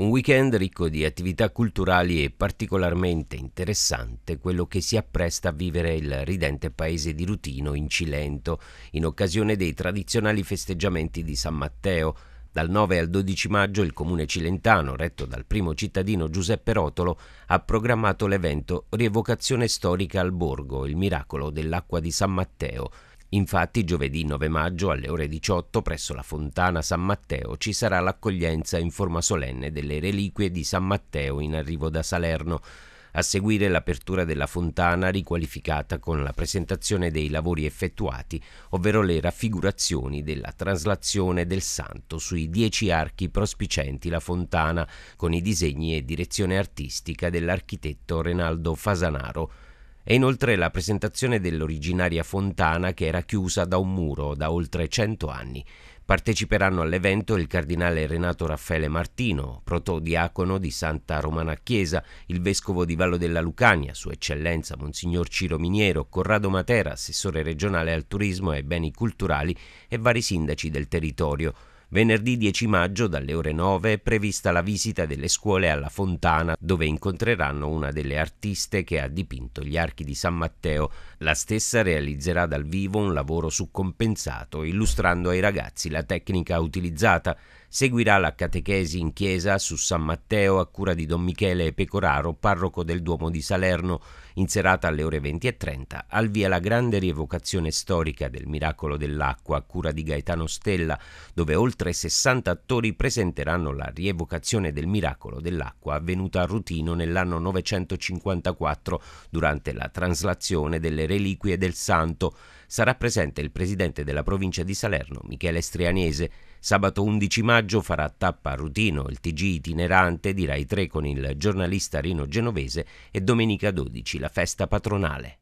Un weekend ricco di attività culturali e particolarmente interessante quello che si appresta a vivere il ridente paese di Rutino in Cilento, in occasione dei tradizionali festeggiamenti di San Matteo. Dal 9 al 12 maggio il comune cilentano, retto dal primo cittadino Giuseppe Rotolo, ha programmato l'evento Rievocazione storica al borgo, il miracolo dell'acqua di San Matteo Infatti giovedì 9 maggio alle ore 18 presso la Fontana San Matteo ci sarà l'accoglienza in forma solenne delle reliquie di San Matteo in arrivo da Salerno. A seguire l'apertura della fontana riqualificata con la presentazione dei lavori effettuati, ovvero le raffigurazioni della traslazione del santo sui dieci archi prospicenti la fontana, con i disegni e direzione artistica dell'architetto Renaldo Fasanaro e inoltre la presentazione dell'originaria fontana che era chiusa da un muro da oltre 100 anni. Parteciperanno all'evento il cardinale Renato Raffaele Martino, protodiacono di Santa Romana Chiesa, il vescovo di Vallo della Lucania, Sua Eccellenza Monsignor Ciro Miniero, Corrado Matera, assessore regionale al turismo e ai beni culturali e vari sindaci del territorio. Venerdì 10 maggio dalle ore 9 è prevista la visita delle scuole alla Fontana dove incontreranno una delle artiste che ha dipinto gli archi di San Matteo. La stessa realizzerà dal vivo un lavoro su compensato illustrando ai ragazzi la tecnica utilizzata. Seguirà la catechesi in chiesa su San Matteo a cura di Don Michele Pecoraro, parroco del Duomo di Salerno, in serata alle ore 20.30. Al via la grande rievocazione storica del miracolo dell'acqua a cura di Gaetano Stella, dove oltre 60 attori presenteranno la rievocazione del miracolo dell'acqua avvenuta a Rutino nell'anno 954 durante la traslazione delle reliquie del santo. Sarà presente il presidente della provincia di Salerno, Michele Strianese, Sabato 11 maggio farà tappa a Rutino, il TG itinerante di Rai 3 con il giornalista Rino Genovese e domenica 12 la festa patronale.